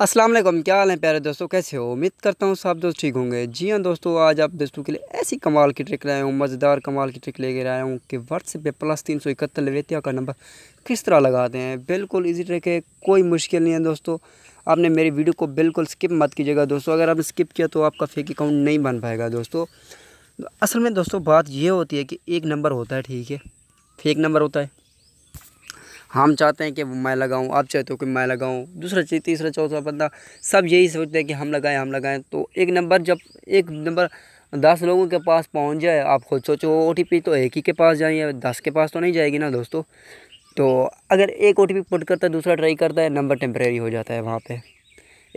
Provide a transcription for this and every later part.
अस्सलाम वालेकुम क्या हाल है प्यारे दोस्तों कैसे हो उम्मीद करता हूँ सब दोस्त ठीक होंगे जी हाँ दोस्तों आज आप दोस्तों के लिए ऐसी कमाल की ट्रिक लाया हूँ मज़ेदार कमाल की ट्रिक लेकर आया हूँ कि व्हाट्सएप पे प्लस तीन सौ इकहत्तर लवेतिया का नंबर किस तरह लगाते हैं बिल्कुल इजी ट्रिक है कोई मुश्किल नहीं है दोस्तों आपने मेरी वीडियो को बिल्कुल स्किप मत कीजिएगा दोस्तों अगर आपने स्किप किया तो आपका फेक अकाउंट नहीं बन पाएगा दोस्तों असल में दोस्तों बात यह होती है कि एक नंबर होता है ठीक है फेक नंबर होता है हम चाहते हैं कि मैं लगाऊं आप चाहते हो कि मैं लगाऊं दूसरा चीज़ तीसरा चौथा बंदा सब यही सोचते हैं कि हम लगाएं हम लगाएं तो एक नंबर जब एक नंबर दस लोगों के पास पहुंच जाए आप खुद सोचो ओ तो एक ही के पास जाएँ दस के पास तो नहीं जाएगी ना दोस्तों तो अगर एक ओ पुट करता है दूसरा ट्राई करता है नंबर टेम्प्रेरी हो जाता है वहाँ पर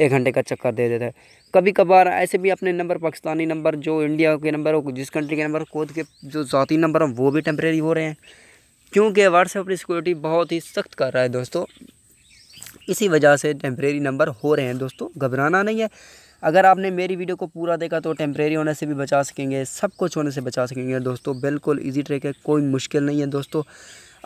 एक घंटे का चक्कर दे देता है कभी कभार ऐसे भी अपने नंबर पाकिस्तानी नंबर जो इंडिया के नंबर हो जिस कंट्री के नंबर खुद के जो ज़ाती नंबर हो वो भी टेम्प्रेरी हो रहे हैं क्योंकि व्हाट्सएप ने सिक्योरिटी बहुत ही सख्त कर रहा है दोस्तों इसी वजह से टेम्प्रेरी नंबर हो रहे हैं दोस्तों घबराना नहीं है अगर आपने मेरी वीडियो को पूरा देखा तो टेम्प्रेरी होने से भी बचा सकेंगे सब कुछ होने से बचा सकेंगे दोस्तों बिल्कुल इजी ट्रेक है कोई मुश्किल नहीं है दोस्तों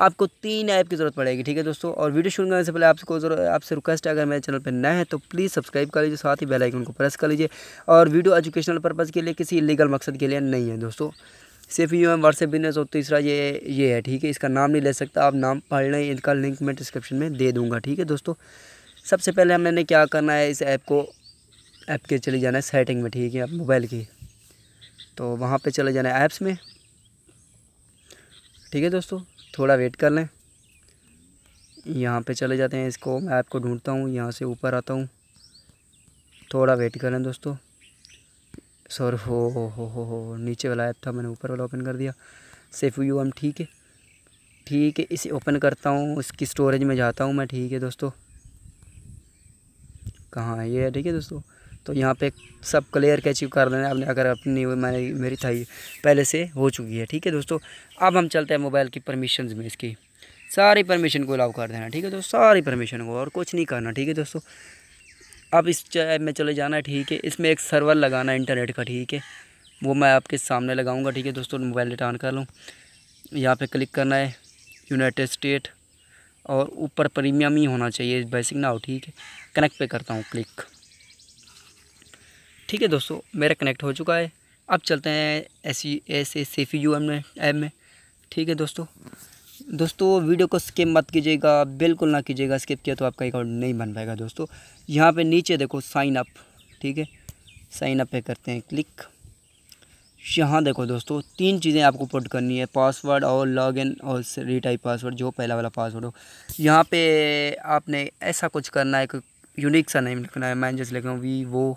आपको तीन ऐप की ज़रूरत पड़ेगी ठीक है दोस्तों और वीडियो शुरू करने से पहले आपको आपसे रिक्वेस्ट है अगर मेरे चैनल पर नए हैं तो प्लीज़ सब्सक्राइब कर लीजिए साथ ही बेल आइकन को प्रेस कर लीजिए और वीडियो एजुकेशनल पर्पज़ के लिए किसी इलीगल मकसद के लिए नहीं है दोस्तों सिर्फ यू एम व्हाट्सएप बिजनेस और तीसरा ये ये है ठीक है इसका नाम नहीं ले सकता आप नाम पढ़ लें इनका लिंक मैं डिस्क्रिप्शन में दे दूँगा ठीक है दोस्तों सबसे पहले हमने क्या करना है इस ऐप को ऐप के चले जाना है सेटिंग में ठीक है आप मोबाइल की तो वहाँ पर चले जाना है ऐप्स में ठीक है दोस्तों थोड़ा वेट कर लें यहाँ पे चले जाते हैं इसको मैं ऐप को ढूंढता हूँ यहाँ से ऊपर आता हूँ थोड़ा वेट करें दोस्तों सॉरी हो हो हो हो नीचे वाला ऐप था मैंने ऊपर वाला ओपन कर दिया सेफ यू एम ठीक है ठीक है इसे ओपन करता हूँ इसकी स्टोरेज में जाता हूँ मैं ठीक है दोस्तों कहाँ ये है ठीक है दोस्तों तो यहाँ पे सब क्लियर के अचीव कर देना आपने अगर अपनी मैंने मेरी था पहले से हो चुकी है ठीक है दोस्तों अब हम चलते हैं मोबाइल की परमिशन में इसकी सारी परमिशन को अलाउ कर देना ठीक है दोस्तों सारी परमिशन को और कुछ नहीं करना ठीक है दोस्तों अब इस ऐप में चले जाना है ठीक है इसमें एक सर्वर लगाना है इंटरनेट का ठीक है वो मैं आपके सामने लगाऊंगा ठीक है दोस्तों मोबाइल डेटा ऑन कर लूँ यहाँ पे क्लिक करना है यूनाइटेड स्टेट और ऊपर प्रीमियम ही होना चाहिए बेसिक ना हो ठीक है कनेक्ट पे करता हूँ क्लिक ठीक है दोस्तों मेरा कनेक्ट हो चुका है अब चलते हैं S S A C U M में ऐप में ठीक है दोस्तों दोस्तों वीडियो को स्किप मत कीजिएगा बिल्कुल ना कीजिएगा स्किप किया तो आपका अकाउंट नहीं बन पाएगा दोस्तों यहाँ पे नीचे देखो साइन अप ठीक है साइन अप पे करते हैं क्लिक यहाँ देखो दोस्तों तीन चीज़ें आपको पुट करनी है पासवर्ड और लॉगिन और रिटाइप पासवर्ड जो पहला वाला पासवर्ड हो यहाँ पे आपने ऐसा कुछ करना है कि यूनिक सा नेम लिखना है मैं जैसे लिख रहा हूँ वी वो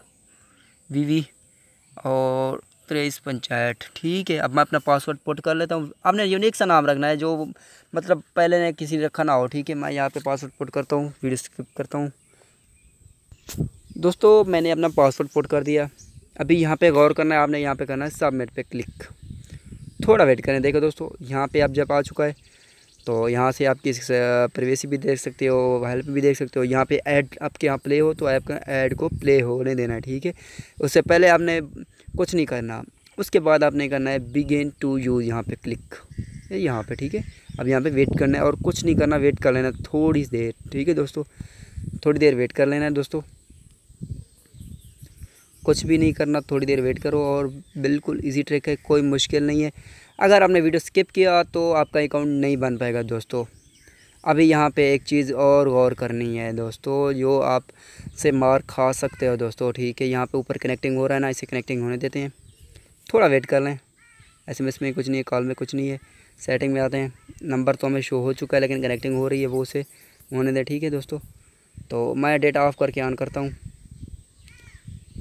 वी वी और प्रेस पंचायत ठीक है अब मैं अपना पासवर्ड पुट कर लेता हूँ आपने यूनिक सा नाम रखना है जो मतलब पहले ने किसी ने रखा ना हो ठीक है मैं यहाँ पे पासवर्ड पुट करता हूँ वीडियो स्किप करता हूँ दोस्तों मैंने अपना पासवर्ड पुट कर दिया अभी यहाँ पे गौर करना है आपने यहाँ पे करना है सबमिट पे क्लिक थोड़ा वेट करें देखो दोस्तों यहाँ पे आप जब आ चुका है तो यहाँ से आपकी प्रवेसी भी देख सकते हो हेल्प भी देख सकते हो यहाँ पे ऐड आपके यहाँ प्ले हो तो ऐप का ऐड को प्ले होने देना है ठीक है उससे पहले आपने कुछ नहीं करना उसके बाद आपने करना है बिगेन टू यूज़ यहाँ पे क्लिक यहाँ पे ठीक है अब यहाँ पे वेट करना है और कुछ नहीं करना वेट कर लेना थोड़ी देर ठीक है दोस्तों थोड़ी देर वेट कर लेना है दोस्तों कुछ भी नहीं करना थोड़ी देर वेट करो और बिल्कुल इजी ट्रिक है कोई मुश्किल नहीं है अगर आपने वीडियो स्किप किया तो आपका अकाउंट नहीं बन पाएगा दोस्तों अभी यहाँ पे एक चीज़ और गौर करनी है दोस्तों जो आप से मार खा सकते हो दोस्तों ठीक है यहाँ पे ऊपर कनेक्टिंग हो रहा है ना इसे कनेक्टिंग होने देते हैं थोड़ा वेट कर लें एस एम एस में कुछ नहीं है कॉल में कुछ नहीं है सेटिंग में आते हैं नंबर तो हमें शो हो चुका है लेकिन कनेक्टिंग हो रही है वो उसे होने दें ठीक है दोस्तों तो मैं डेटा ऑफ़ करके ऑन करता हूँ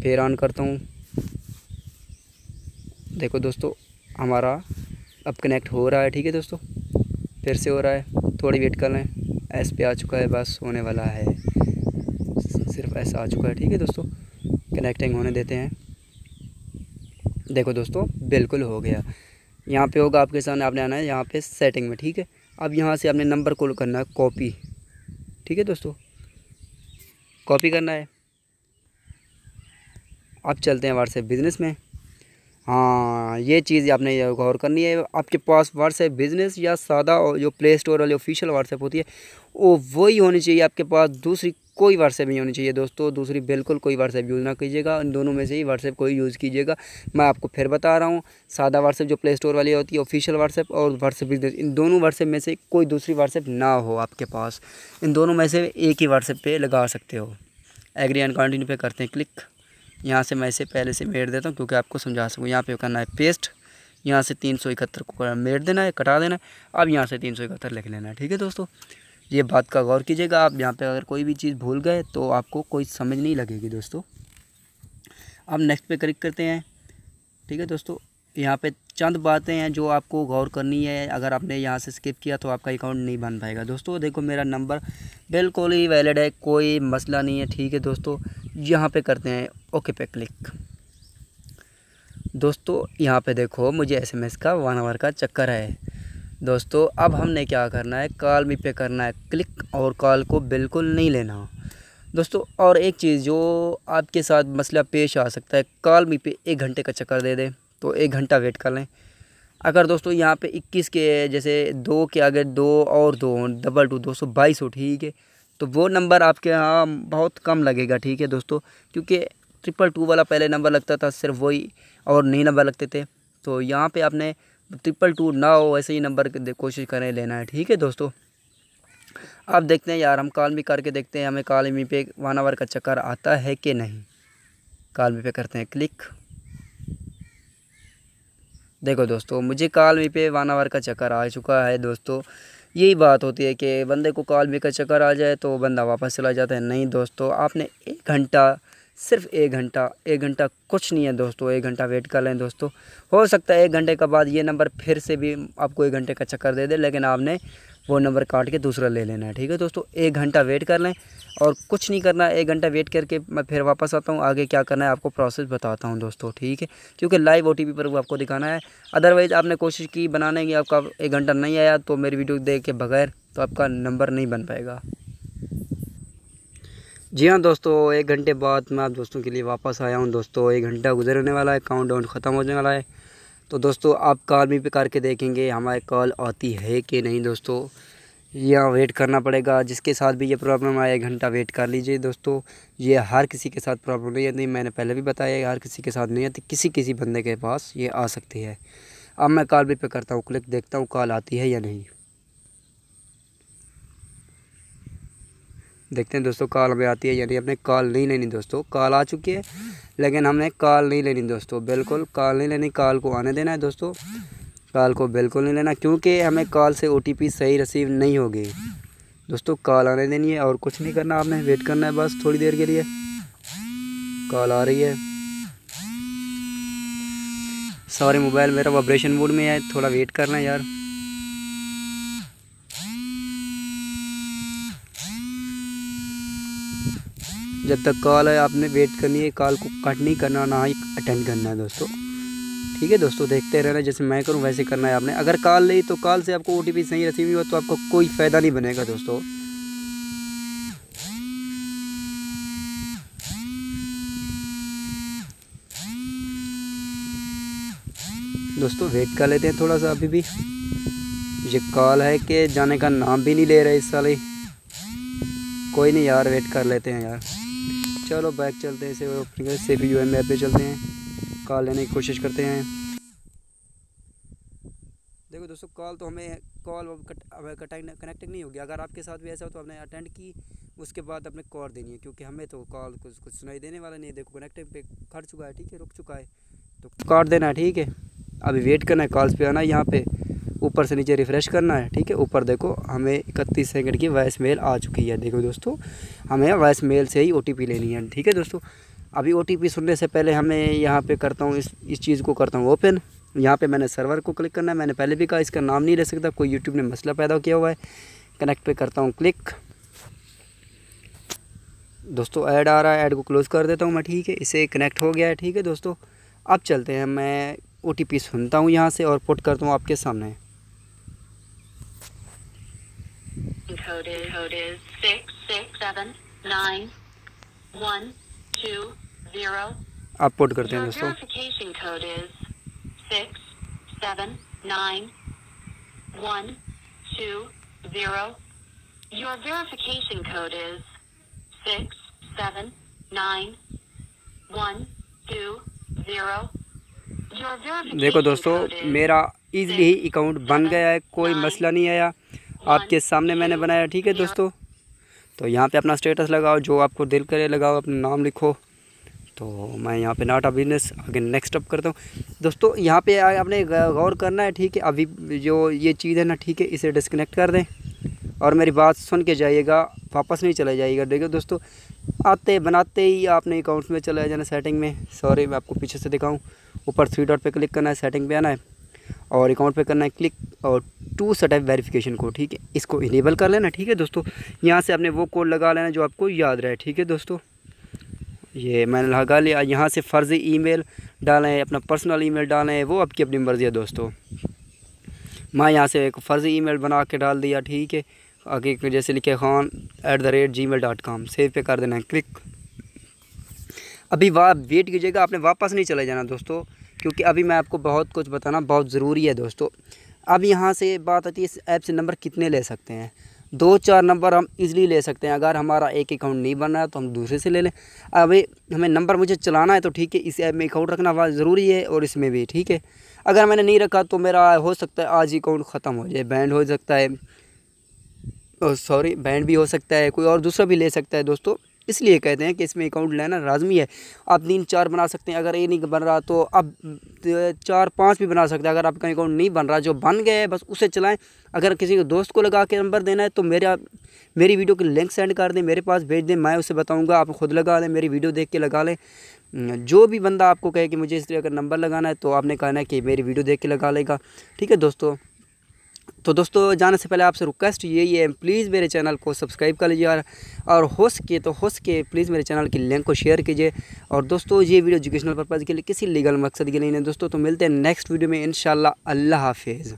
फिर ऑन करता हूँ देखो दोस्तों हमारा अब कनेक्ट हो रहा है ठीक है दोस्तों फिर से हो रहा है थोड़ी वेट कर लें एस पे आ चुका है बस होने वाला है सिर्फ ऐसा आ चुका है ठीक है दोस्तों कनेक्टिंग होने देते हैं देखो दोस्तों बिल्कुल हो गया यहाँ पे होगा आपके सामने आपने आना है यहाँ पे सेटिंग में ठीक है अब यहाँ से आपने नंबर कॉल करना है कॉपी ठीक है दोस्तों कॉपी करना है अब चलते हैं व्हाट्सएप बिज़नेस में हाँ ये चीज़ आपने गौर करनी है आपके पास व्हाट्सएप बिज़नेस या सादा जो प्ले स्टोर वाली ऑफिशियल व्हाट्सएप होती है वो वही होनी चाहिए आपके पास दूसरी कोई व्हाट्सएप नहीं होनी चाहिए दोस्तों दूसरी बिल्कुल कोई व्हाट्सएप यूज़ ना कीजिएगा इन दोनों में से ही व्हाट्सएप को ही यूज़ कीजिएगा मैं आपको फिर बता रहा हूँ सादा व्हाट्सएप जो प्ले स्टोर वाली होती है ऑफिशियल व्हाट्सएप और व्हाट्सएप बिजनेस इन दोनों व्हाट्सएप में से कोई दूसरी व्हाट्सएप ना हो आपके पास इन दोनों में से एक ही व्हाट्सएप पर लगा सकते हो एग्री एंड कंटिन्यू पे करते हैं क्लिक यहाँ से मैं इसे पहले से मेट देता हूँ क्योंकि आपको समझा सकूँ यहाँ पे करना है पेस्ट यहाँ से तीन सौ इकहत्तर को मेट देना है कटा देना है अब यहाँ से तीन सौ इकहत्तर लिख लेना है ठीक है दोस्तों ये बात का गौर कीजिएगा आप यहाँ पे अगर कोई भी चीज़ भूल गए तो आपको कोई समझ नहीं लगेगी दोस्तों अब नेक्स्ट पे क्लिक करते हैं ठीक है दोस्तों यहाँ पे चंद बातें हैं जो आपको गौर करनी है अगर आपने यहाँ से स्किप किया तो आपका अकाउंट नहीं बन पाएगा दोस्तों देखो मेरा नंबर बिल्कुल ही वैलिड है कोई मसला नहीं है ठीक है दोस्तों यहाँ पे करते हैं ओके पे क्लिक दोस्तों यहाँ पे देखो मुझे एसएमएस का वन आवर का चक्कर है दोस्तों अब हमने क्या करना है कॉल मी पे करना है क्लिक और कॉल को बिल्कुल नहीं लेना दोस्तों और एक चीज़ जो आपके साथ मसला पेश आ सकता है कॉल मी पे एक घंटे का चक्कर दे दें तो एक घंटा वेट कर लें अगर दोस्तों यहाँ पे 21 के जैसे दो के आगे दो और दो डबल टू दो सौ बाईस हो ठीक है तो वो नंबर आपके यहाँ बहुत कम लगेगा ठीक है दोस्तों क्योंकि ट्रिपल टू वाला पहले नंबर लगता था सिर्फ वही और नहीं नंबर लगते थे तो यहाँ पे आपने ट्रिपल टू ना हो ऐसे ही नंबर कोशिश करें लेना है ठीक है दोस्तों अब देखते हैं यार हम कॉल भी करके देखते हैं हमें कॉल मी पे वन आवर का चक्कर आता है कि नहीं कॉल मी पे करते हैं क्लिक देखो दोस्तों मुझे कॉल मी पे वन आवर का चक्कर आ चुका है दोस्तों यही बात होती है कि बंदे को कॉल भी का चक्कर आ जाए तो बंदा वापस चला जाता है नहीं दोस्तों आपने एक घंटा सिर्फ एक घंटा एक घंटा कुछ नहीं है दोस्तों एक घंटा वेट कर लें दोस्तों हो सकता है एक घंटे के बाद ये नंबर फिर से भी आपको एक घंटे का चक्कर दे दे लेकिन आपने वो नंबर काट के दूसरा ले लेना है ठीक है दोस्तों एक घंटा वेट कर लें और कुछ नहीं करना एक घंटा वेट करके मैं फिर वापस आता हूँ आगे क्या करना है आपको प्रोसेस बताता हूँ दोस्तों ठीक है क्योंकि लाइव ओ पर वो आपको दिखाना है अदरवाइज़ आपने कोशिश की बनाने की आपका एक घंटा नहीं आया तो मेरी वीडियो देख के बगैर तो आपका नंबर नहीं बन पाएगा जी हाँ दोस्तों एक घंटे बाद मैं आप दोस्तों के लिए वापस आया हूँ दोस्तों एक घंटा गुजरने वाला है काउंट डाउन ख़त्म होने वाला है तो दोस्तों आप कॉल भी पे करके देखेंगे हमारे कॉल आती है कि नहीं दोस्तों यहाँ वेट करना पड़ेगा जिसके साथ भी ये प्रॉब्लम आया एक घंटा वेट कर लीजिए दोस्तों ये हर किसी के साथ प्रॉब्लम नहीं आती मैंने पहले भी बताया हर किसी के साथ नहीं आती तो किसी किसी बंदे के पास ये आ सकती है अब मैं कॉल भी पे करता हूँ क्लिक देखता हूँ कॉल आती है या नहीं देखते हैं दोस्तों कॉल हमें आती है यानी अपने कॉल नहीं लेनी दोस्तों कॉल आ चुकी है लेकिन हमने कॉल नहीं लेनी दोस्तों बिल्कुल कॉल नहीं लेनी कॉल को आने देना है दोस्तों कॉल को बिल्कुल नहीं लेना क्योंकि हमें कॉल से ओ सही रिसीव नहीं होगी दोस्तों कॉल आने देनी है और कुछ नहीं करना आपने वेट करना है बस थोड़ी देर के लिए कॉल आ रही है सॉरी मोबाइल मेरा वाइब्रेशन मोड में है थोड़ा वेट करना यार जब तक कॉल है आपने वेट करनी है कॉल को कट नहीं करना ना ही अटेंड करना है दोस्तों ठीक है दोस्तों देखते रहना जैसे मैं करूँ वैसे करना है आपने अगर कॉल ली तो कॉल से आपको ओ टी पी सही रसीव हुआ तो आपको कोई फ़ायदा नहीं बनेगा दोस्तों दोस्तों वेट कर लेते हैं थोड़ा सा अभी भी ये कॉल है कि जाने का नाम भी नहीं ले रहे इस साल ही कोई नहीं यार वेट कर लेते हैं यार चलो बैक चलते हैं इसे से भी यू एम पे चलते हैं कॉल लेने की कोशिश करते हैं देखो दोस्तों कॉल तो हमें कॉल कट हमें कनेक्ट नहीं होगी अगर आपके साथ भी ऐसा हो तो हमने अटेंड की उसके बाद अपने कॉल देनी है क्योंकि हमें तो कॉल कुछ कुछ सुनाई देने वाला नहीं है देखो कनेक्ट पे खड़ चुका है ठीक है रुक चुका है तो काट देना ठीक है अभी वेट करना है कॉल्स पे आना यहाँ पे ऊपर से नीचे रिफ़्रेश करना है ठीक है ऊपर देखो हमें इकतीस सेकंड की वॉइस मेल आ चुकी है देखो दोस्तों हमें वॉइस मेल से ही ओ लेनी है ठीक है दोस्तों अभी ओ सुनने से पहले हमें यहाँ पर करता हूँ इस इस चीज़ को करता हूँ ओपन यहाँ पे मैंने सर्वर को क्लिक करना है मैंने पहले भी कहा इसका नाम नहीं ले सकता कोई यूट्यूब ने मसला पैदा किया हुआ है कनेक्ट पर करता हूँ क्लिक दोस्तों ऐड आ रहा है ऐड को क्लोज़ कर देता हूँ मैं ठीक है इसे कनेक्ट हो गया है ठीक है दोस्तों अब चलते हैं मैं ओ सुनता हूँ यहाँ से और पुट करता हूँ आपके सामने code is code is six six seven nine one two zero. आप करते हैं दोस्तों verification code is six seven nine one two zero. Your verification code is six seven nine one two zero. देखो दोस्तों मेरा इजली ही account बन गया है कोई मसला नहीं आया आपके सामने मैंने बनाया ठीक है दोस्तों तो यहाँ पे अपना स्टेटस लगाओ जो आपको दिल करे लगाओ अपना नाम लिखो तो मैं यहाँ पे नाटा बिजनेस आगे नेक्स्ट अप करता हूँ दोस्तों यहाँ पे आपने गौर करना है ठीक है अभी जो ये चीज़ है ना ठीक है इसे डिस्कनेक्ट कर दें और मेरी बात सुन के जाइएगा वापस नहीं चला जाइएगा देखिए दोस्तों आते बनाते ही आपने अकाउंट में चला जाना सेटिंग में सॉरी मैं आपको पीछे से दिखाऊँ ऊपर थ्री डॉट पर क्लिक करना है सेटिंग पर आना है और अकाउंट पर करना है क्लिक और टू स्टेप वेरिफिकेशन कोड ठीक है इसको इनेबल कर लेना ठीक है दोस्तों यहाँ से आपने वो कोड लगा लेना जो आपको याद रहे ठीक है दोस्तों ये मैंने लगा लिया यहाँ से फ़र्ज़ी ईमेल डालें अपना पर्सनल ईमेल डालें वो आपकी अपनी मर्ज़ी है दोस्तों मैं यहाँ से एक फ़र्ज़ी ईमेल बना के डाल दिया ठीक है आगे जैसे लिखे Khan at the rate Gmail dot com save पे कर देना है क्लिक अभी वहाँ वेट कीजिएगा आपने वापस नहीं चले जाना दोस्तों क्योंकि अभी मैं आपको बहुत कुछ बताना बहुत ज़रूरी है दोस्तों अब यहाँ से बात आती है इस ऐप से नंबर कितने ले सकते हैं दो चार नंबर हम इजीली ले सकते हैं अगर हमारा एक अकाउंट नहीं बन रहा तो हम दूसरे से ले लें अभी हमें नंबर मुझे चलाना है तो ठीक है इस ऐप में अकाउंट रखना ज़रूरी है और इसमें भी ठीक है अगर मैंने नहीं रखा तो मेरा हो सकता है आज ही अकाउंट ख़त्म हो जाए बैंड हो सकता है सॉरी बैंड भी हो सकता है कोई और दूसरा भी ले सकता है दोस्तों इसलिए कहते हैं कि इसमें अकाउंट लेना लाजमी है आप तीन चार बना सकते हैं अगर ये नहीं बन रहा तो अब चार पाँच भी बना सकते हैं अगर आपका अकाउंट नहीं बन रहा जो बन गया है बस उसे चलाएं अगर किसी को दोस्त को लगा के नंबर देना है तो मेरा मेरी वीडियो की लिंक सेंड कर दें मेरे पास भेज दें मैं उसे बताऊँगा आप खुद लगा लें मेरी वीडियो देख के लगा लें जो भी बंदा आपको कहे कि मुझे इसलिए अगर नंबर लगाना है तो आपने कहना है कि मेरी वीडियो देख के लगा लेगा ठीक है दोस्तों तो दोस्तों जाने से पहले आपसे रिक्वेस्ट यही है प्लीज़ मेरे चैनल को सब्सक्राइब कर लीजिए और हो सके तो हो सके प्लीज़ मेरे चैनल की लिंक को शेयर कीजिए और दोस्तों ये वीडियो एजुकेशनल पर्पज़ के लिए किसी लीगल मकसद के लिए नहीं दोस्तों तो मिलते हैं नेक्स्ट वीडियो में इन अल्लाह हाफिज़